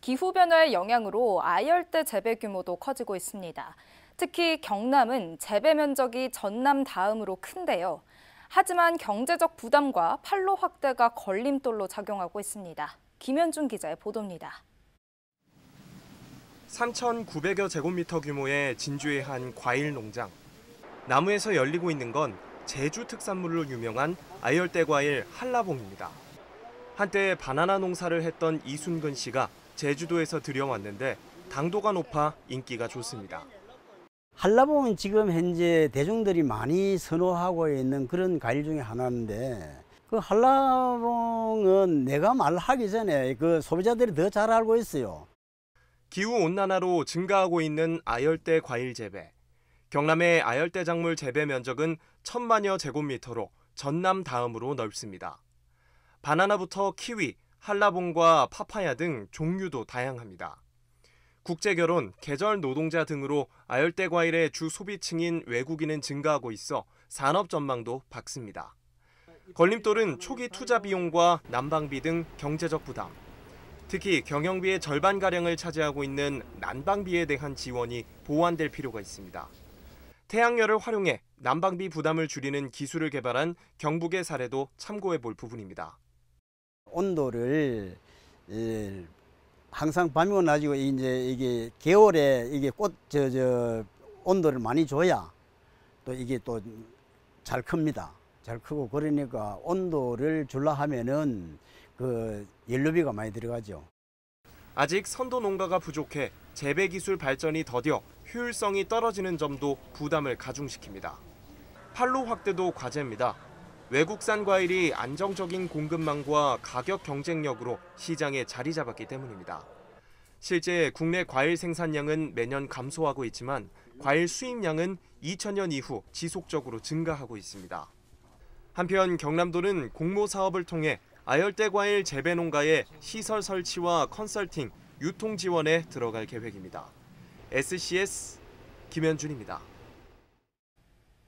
기후변화의 영향으로 아열대 재배 규모도 커지고 있습니다. 특히 경남은 재배 면적이 전남 다음으로 큰데요. 하지만 경제적 부담과 판로 확대가 걸림돌로 작용하고 있습니다. 김현준 기자의 보도입니다. 3,900여 제곱미터 규모의 진주의 한 과일 농장. 나무에서 열리고 있는 건 제주 특산물로 유명한 아열대 과일 한라봉입니다. 한때 바나나 농사를 했던 이순근 씨가 제주도에서 들여왔는데 당도가 높아 인기가 좋습니다. 한라봉은 지금 현재 대중들이 많이 선호하고 있는 그런 과일 중에 하나인데 그 한라봉은 내가 말하기 전에 그 소비자들이 더 잘 알고 있어요. 기후 온난화로 증가하고 있는 아열대 과일 재배. 경남의 아열대 작물 재배 면적은 천만여 제곱미터로 전남 다음으로 넓습니다. 바나나부터 키위, 한라봉과 파파야 등 종류도 다양합니다. 국제결혼, 계절 노동자 등으로 아열대 과일의 주 소비층인 외국인은 증가하고 있어 산업 전망도 밝습니다. 걸림돌은 초기 투자 비용과 난방비 등 경제적 부담, 특히 경영비의 절반가량을 차지하고 있는 난방비에 대한 지원이 보완될 필요가 있습니다. 태양열을 활용해 난방비 부담을 줄이는 기술을 개발한 경북의 사례도 참고해 볼 부분입니다. 온도를 예, 항상 밤이고 나이고 이제 이게 개월에 이게 꽃 저 저 온도를 많이 줘야 또 이게 또 잘 큽니다. 잘 크고 그러니까 온도를 줄라 하면은 그 연료비가 많이 들어가죠. 아직 선도 농가가 부족해 재배 기술 발전이 더뎌 효율성이 떨어지는 점도 부담을 가중시킵니다. 판로 확대도 과제입니다. 외국산 과일이 안정적인 공급망과 가격 경쟁력으로 시장에 자리 잡았기 때문입니다. 실제 국내 과일 생산량은 매년 감소하고 있지만 과일 수입량은 2000년 이후 지속적으로 증가하고 있습니다. 한편 경남도는 공모 사업을 통해 아열대 과일 재배 농가의 시설 설치와 컨설팅, 유통 지원에 들어갈 계획입니다. SCS 김현준입니다.